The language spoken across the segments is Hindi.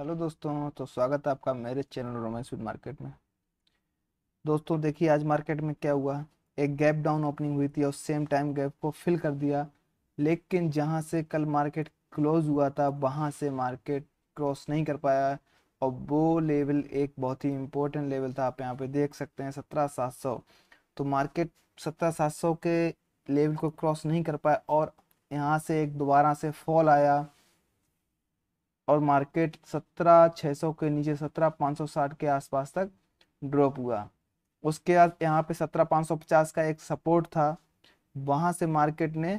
हेलो दोस्तों तो स्वागत है आपका मेरे चैनल रोमांस विद मार्केट में दोस्तों देखिए आज मार्केट में क्या हुआ एक गैप डाउन ओपनिंग हुई थी और सेम टाइम गैप को फिल कर दिया लेकिन जहां से कल मार्केट क्लोज हुआ था वहां से मार्केट क्रॉस नहीं कर पाया और वो लेवल एक बहुत ही इम्पोर्टेंट लेवल था आप यहाँ पे देख सकते हैं सत्रह सात सौ तो मार्केट सत्रह सात सौ के लेवल को क्रॉस नहीं कर पाया और यहाँ से एक दोबारा से फॉल आया और मार्केट सत्रह छः सौ के नीचे सत्रह पाँच सौ साठ के आसपास तक ड्रॉप हुआ उसके बाद यहाँ पे सत्रह पाँच सौ पचास का एक सपोर्ट था वहाँ से मार्केट ने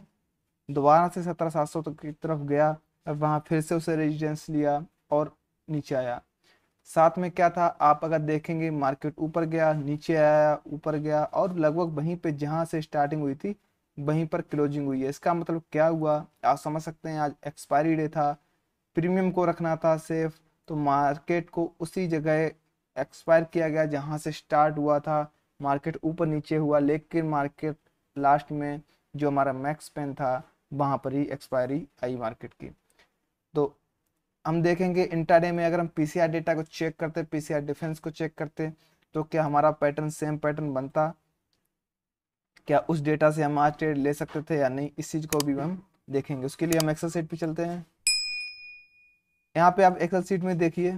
दोबारा से सत्रह सात सौ तक की तरफ गया और वहाँ फिर से उसे रेजिडेंस लिया और नीचे आया साथ में क्या था आप अगर देखेंगे मार्केट ऊपर गया नीचे आया ऊपर गया और लगभग वहीं पे जहाँ से स्टार्टिंग हुई थी वहीं पर क्लोजिंग हुई है इसका मतलब क्या हुआ आप समझ सकते हैं आज एक्सपायरी डे था प्रीमियम को रखना था सेफ़ तो मार्केट को उसी जगह एक्सपायर किया गया जहाँ से स्टार्ट हुआ था मार्केट ऊपर नीचे हुआ लेकिन मार्केट लास्ट में जो हमारा मैक्स पेन था वहाँ पर ही एक्सपायरी आई मार्केट की तो हम देखेंगे इंटाडे में अगर हम पीसीआर डेटा को चेक करते पीसीआर डिफेंस को चेक करते तो क्या हमारा पैटर्न सेम पैटर्न बनता क्या उस डेटा से हम आज ट्रेड ले सकते थे या नहीं इस चीज़ को भी हम देखेंगे उसके लिए हम एक्सल सेट पे चलते हैं यहाँ पे आप एक्सेल सीट में देखिए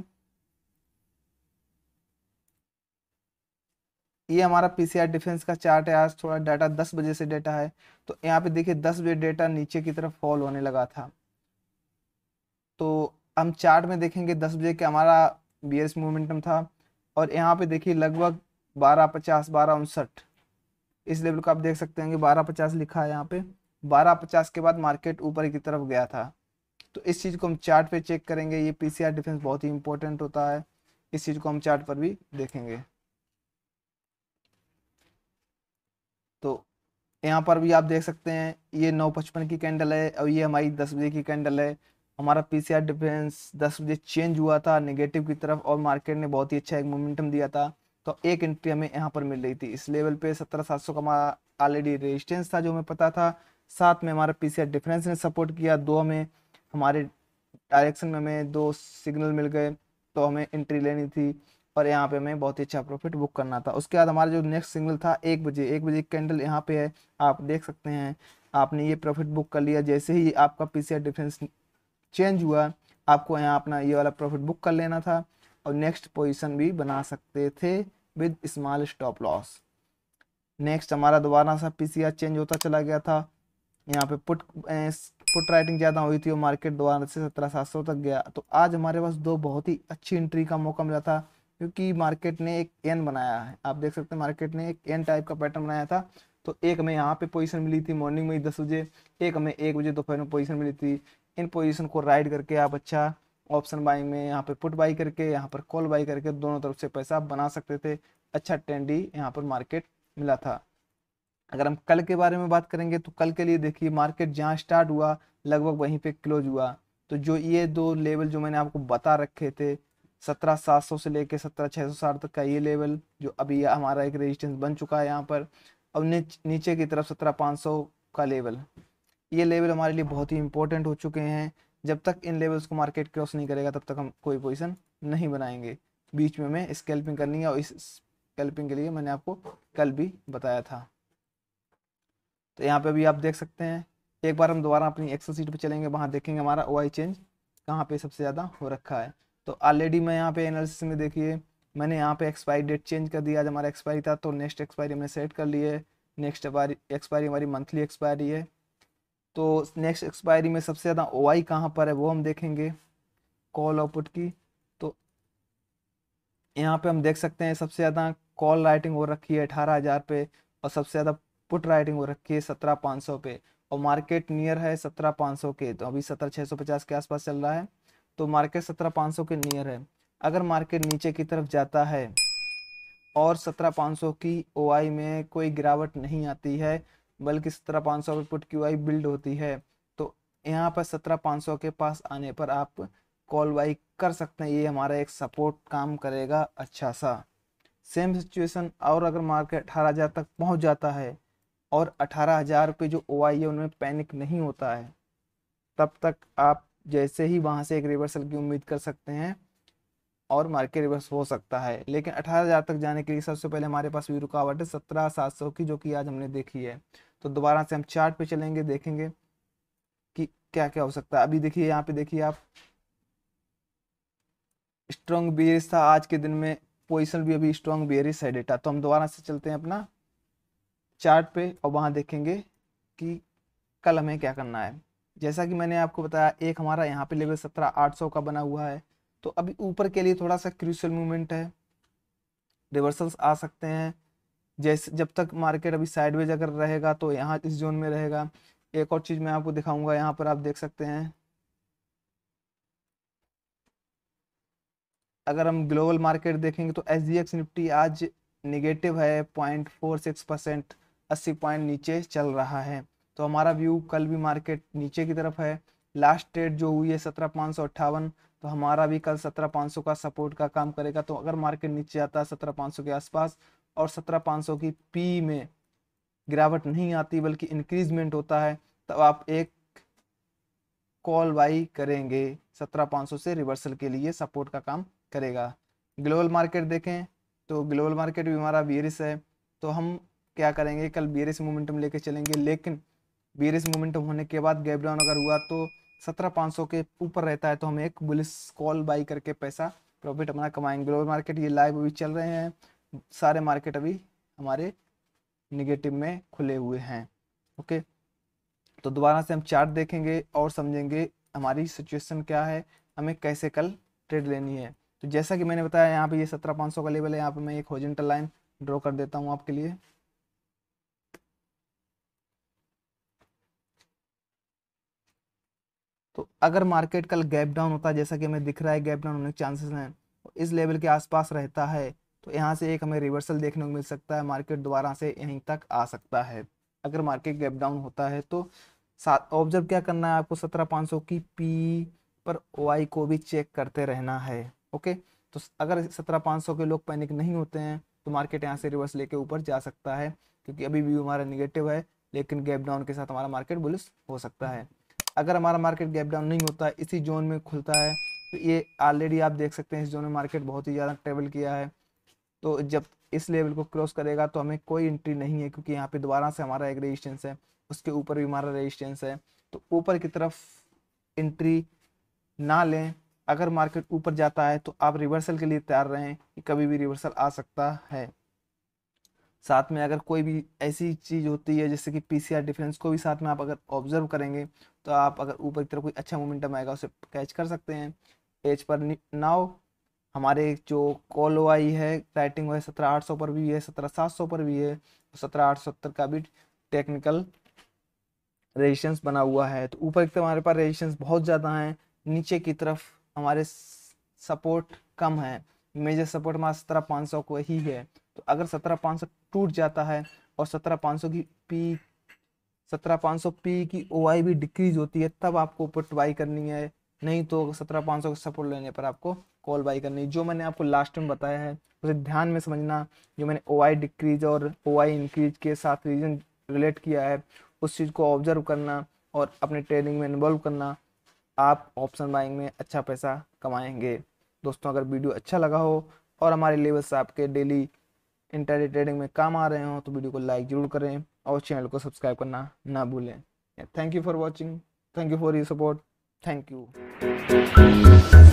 ये हमारा पीसीआर डिफेंस का चार्ट है आज थोड़ा डाटा दस बजे से डाटा है तो यहाँ पे देखिए दस बजे डाटा नीचे की तरफ फॉल होने लगा था तो हम चार्ट में देखेंगे दस बजे के हमारा एस मोमेंटम था और यहाँ पे देखिए लगभग बारह पचास बारह उनसठ इस लेवल को आप देख सकते हैं कि बारह पचास लिखा है यहाँ पे बारह पचास के बाद मार्केट ऊपर की तरफ गया था तो इस चीज़ को हम चार्ट पे चेक करेंगे ये पीसीआर डिफेंस बहुत ही इंपॉर्टेंट होता है इस चीज़ को हम चार्ट पर भी देखेंगे तो यहाँ पर भी आप देख सकते हैं ये नौ पचपन की कैंडल है और ये हमारी दस बजे की कैंडल है हमारा पीसीआर डिफेंस दस बजे चेंज हुआ था नेगेटिव की तरफ और मार्केट ने बहुत ही अच्छा एक मोमेंटम दिया था तो एक एंट्री हमें यहाँ पर मिल रही थी इस लेवल पे सत्रह सात सौ का हमारा ऑलरेडी रेजिस्टेंस था जो हमें पता था साथ में हमारा पीसीआर डिफरेंस ने सपोर्ट किया दो हमें हमारे डायरेक्शन में हमें दो सिग्नल मिल गए तो हमें एंट्री लेनी थी और यहाँ पे हमें बहुत ही अच्छा प्रॉफिट बुक करना था उसके बाद हमारा जो नेक्स्ट सिग्नल था एक बजे एक बजे कैंडल यहाँ पे है आप देख सकते हैं आपने ये प्रॉफिट बुक कर लिया जैसे ही आपका पी डिफेंस चेंज हुआ आपको यहाँ अपना ये वाला प्रॉफिट बुक कर लेना था और नेक्स्ट पोजिशन भी बना सकते थे with small stop loss next हमारा दोबारा सा पी चेंज होता चला गया था यहाँ पे पुट पुट राइटिंग ज़्यादा हुई थी और मार्केट दोबारा से सत्रह सात सौ तक गया तो आज हमारे पास दो बहुत ही अच्छी एंट्री का मौका मिला था क्योंकि मार्केट ने एक एन बनाया है आप देख सकते हैं मार्केट ने एक एन टाइप का पैटर्न बनाया था तो एक हमें यहाँ पे पोजीशन मिली थी मॉर्निंग में दस बजे एक हमें एक बजे दोपहर में पोजीशन मिली थी इन पोजीशन को राइड करके आप अच्छा ऑप्शन बाइंग में यहाँ पे पुट बाई करके यहाँ पर कॉल बाई करके दोनों तरफ से पैसा बना सकते थे अच्छा ट्रेंडी यहाँ पर मार्केट मिला था अगर हम कल के बारे में बात करेंगे तो कल के लिए देखिए मार्केट जहाँ स्टार्ट हुआ लगभग वहीं पे क्लोज हुआ तो जो ये दो लेवल जो मैंने आपको बता रखे थे सत्रह सात सौ से लेके सत्रह छः सौ साठ तक का ये लेवल जो अभी हमारा एक रेजिस्टेंस बन चुका है यहाँ पर अब नीच, नीचे की तरफ सत्रह पाँच सौ का लेवल ये लेवल हमारे लिए बहुत ही इंपॉर्टेंट हो चुके हैं जब तक इन लेवल्स को मार्केट क्रॉस नहीं करेगा तब तक हम कोई पोजिशन नहीं बनाएंगे बीच में हमें स्केल्पिंग करनी है और इस स्कैल्पिंग के लिए मैंने आपको कल भी बताया था तो यहाँ पे भी आप देख सकते हैं एक बार हम दोबारा अपनी एक्सेल सीट पे चलेंगे वहाँ देखेंगे हमारा ओ चेंज कहाँ पे सबसे ज़्यादा हो रखा है तो ऑलरेडी मैं यहाँ पे एनालिसिस में देखिए मैंने यहाँ पे एक्सपायरी डेट चेंज कर दिया आज हमारा एक्सपायरी था तो नेक्स्ट एक्सपायरी हमने सेट कर ली है नेक्स्ट एक्सपायरी हमारी मंथली एक्सपायरी है तो नेक्स्ट एक्सपायरी में सबसे ज़्यादा ओ आई कहाँ पर है वो हम देखेंगे कॉल आउटपुट की तो यहाँ पे हम देख सकते हैं सबसे ज़्यादा कॉल राइटिंग हो रखी है अठारह हज़ार पे और सबसे ज़्यादा पुट राइटिंग हो रखी है सत्रह पाँच सौ पे और मार्केट नियर है सत्रह पाँच सौ के तो अभी सत्रह छः सौ पचास के आसपास चल रहा है तो मार्केट सत्रह पाँच सौ के नियर है अगर मार्केट नीचे की तरफ जाता है और सत्रह पाँच सौ की ओ में कोई गिरावट नहीं आती है बल्कि सत्रह पाँच सौ पुट की ओ बिल्ड होती है तो यहाँ पर सत्रह पाँच सौ के पास आने पर आप कॉल बाई कर सकते हैं ये हमारा एक सपोर्ट काम करेगा अच्छा सा सेम सिचुएशन और अगर मार्केट अठारह हज़ार तक पहुँच जाता है और अठारह हज़ार रुपये जो ओ आई है उनमें पैनिक नहीं होता है तब तक आप जैसे ही वहाँ से एक रिवर्सल की उम्मीद कर सकते हैं और मार्केट रिवर्स हो सकता है लेकिन अठारह हज़ार तक जाने के लिए सबसे पहले हमारे पास भी रुकावट है सत्रह सात सौ की जो कि आज हमने देखी है तो दोबारा से हम चार्ट पे चलेंगे देखेंगे कि क्या क्या हो सकता है अभी देखिए यहाँ पे देखिए आप स्ट्रॉन्ग बियरिस था आज के दिन में पोजिशन भी अभी स्ट्रॉन्ग बियरिस है डेटा तो हम दोबारा से चलते हैं अपना चार्ट पे और वहाँ देखेंगे कि कल हमें क्या करना है जैसा कि मैंने आपको बताया एक हमारा यहाँ पे लेवल सत्रह आठ सौ का बना हुआ है तो अभी ऊपर के लिए थोड़ा सा क्रूशल मूवमेंट है रिवर्सल्स आ सकते हैं जैसे जब तक मार्केट अभी साइडवेज अगर रहेगा तो यहाँ इस जोन में रहेगा एक और चीज़ मैं आपको दिखाऊंगा यहाँ पर आप देख सकते हैं अगर हम ग्लोबल मार्केट देखेंगे तो एस निफ्टी आज निगेटिव है पॉइंट फोर सिक्स परसेंट अस्सी पॉइंट नीचे चल रहा है तो हमारा व्यू कल भी मार्केट नीचे की तरफ है लास्ट ट्रेड जो हुई है सत्रह पाँच सौ अट्ठावन तो हमारा भी कल सत्रह पाँच सौ का सपोर्ट का काम करेगा तो अगर मार्केट नीचे आता है सत्रह पाँच सौ के आसपास और सत्रह पाँच सौ की पी में गिरावट नहीं आती बल्कि इंक्रीजमेंट होता है तब तो आप एक कॉल बाई करेंगे सत्रह पाँच सौ से रिवर्सल के लिए सपोर्ट का काम करेगा ग्लोबल मार्केट देखें तो ग्लोबल मार्केट भी हमारा वीरिस है तो हम क्या करेंगे कल बियरिस मोमेंटम लेके चलेंगे लेकिन बियरिस मोमेंटम होने के बाद गैप अगर हुआ तो सत्रह पाँच सौ के ऊपर रहता है तो हम एक बुलिस कॉल बाई करके पैसा प्रॉफिट अपना कमाएंगे ग्लोबल मार्केट ये लाइव अभी चल रहे हैं सारे मार्केट अभी हमारे निगेटिव में खुले हुए हैं ओके तो दोबारा से हम चार्ट देखेंगे और समझेंगे हमारी सिचुएशन क्या है हमें कैसे कल ट्रेड लेनी है तो जैसा कि मैंने बताया यहाँ पे ये सत्रह पाँच सौ का लेवल है यहाँ पे मैं एक होजेंटल लाइन ड्रॉ कर देता हूँ आपके लिए तो अगर मार्केट कल गैप डाउन होता है जैसा कि हमें दिख रहा है गैप डाउन होने के चांसेस हैं तो इस लेवल के आसपास रहता है तो यहाँ से एक हमें रिवर्सल देखने को मिल सकता है मार्केट दोबारा से यहीं तक आ सकता है अगर मार्केट गैप डाउन होता है तो साथ ऑब्जर्व क्या करना है आपको सत्रह पाँच सौ की पी पर ओ को भी चेक करते रहना है ओके तो अगर सत्रह पाँच सौ के लोग पैनिक नहीं होते हैं तो मार्केट यहाँ से रिवर्स लेके ऊपर जा सकता है क्योंकि अभी व्यू हमारा निगेटिव है लेकिन गैप डाउन के साथ हमारा मार्केट बुलिस हो सकता है अगर हमारा मार्केट गैप डाउन नहीं होता इसी जोन में खुलता है तो ये ऑलरेडी आप देख सकते हैं इस जोन में मार्केट बहुत ही ज़्यादा ट्रेवल किया है तो जब इस लेवल को क्रॉस करेगा तो हमें कोई एंट्री नहीं है क्योंकि यहाँ पे दोबारा से हमारा एक रेजिस्टेंस है उसके ऊपर भी हमारा रेजिस्टेंस है तो ऊपर की तरफ एंट्री ना लें अगर मार्केट ऊपर जाता है तो आप रिवर्सल के लिए तैयार रहें कि कभी भी रिवर्सल आ सकता है साथ में अगर कोई भी ऐसी चीज़ होती है जैसे कि पी डिफेंस को भी साथ में आप अगर ऑब्जर्व करेंगे तो आप अगर ऊपर की तरफ कोई अच्छा मोमेंटम आएगा उसे कैच कर सकते हैं एज पर नाव हमारे जो कॉल ओ आई है राइटिंग वाई सत्रह आठ सौ पर भी है सत्रह सात सौ पर भी है तो सत्रह आठ सौ सत्तर का भी टेक्निकल रेजिस्टेंस बना हुआ है तो ऊपर की तरफ हमारे पास रेजिस्टेंस बहुत ज़्यादा हैं नीचे की तरफ हमारे सपोर्ट कम है मेजर सपोर्ट हमारा सत्रह पाँच सौ को ही है तो अगर सत्रह पाँच सौ टूट जाता है और सत्रह पाँच सौ की पी सत्रह पाँच सौ पी की ओ आई भी डिक्रीज होती है तब आपको पुट बाई करनी है नहीं तो सत्रह पाँच सौ का सपोर्ट लेने पर आपको कॉल बाई करनी जो मैंने आपको लास्ट में बताया है उसे ध्यान में समझना जो मैंने ओ आई डिक्रीज और ओ आई इंक्रीज के साथ रीजन रिलेट किया है उस चीज़ को ऑब्जर्व करना और अपने ट्रेडिंग में इन्वॉल्व करना आप ऑप्शन बाइंग में अच्छा पैसा कमाएंगे दोस्तों अगर वीडियो अच्छा लगा हो और हमारे लेवल्स आपके डेली इंटर ट्रेडिंग में काम आ रहे हो तो वीडियो को लाइक जरूर करें और चैनल को सब्सक्राइब करना ना भूलें thank you for watching thank you for your support thank you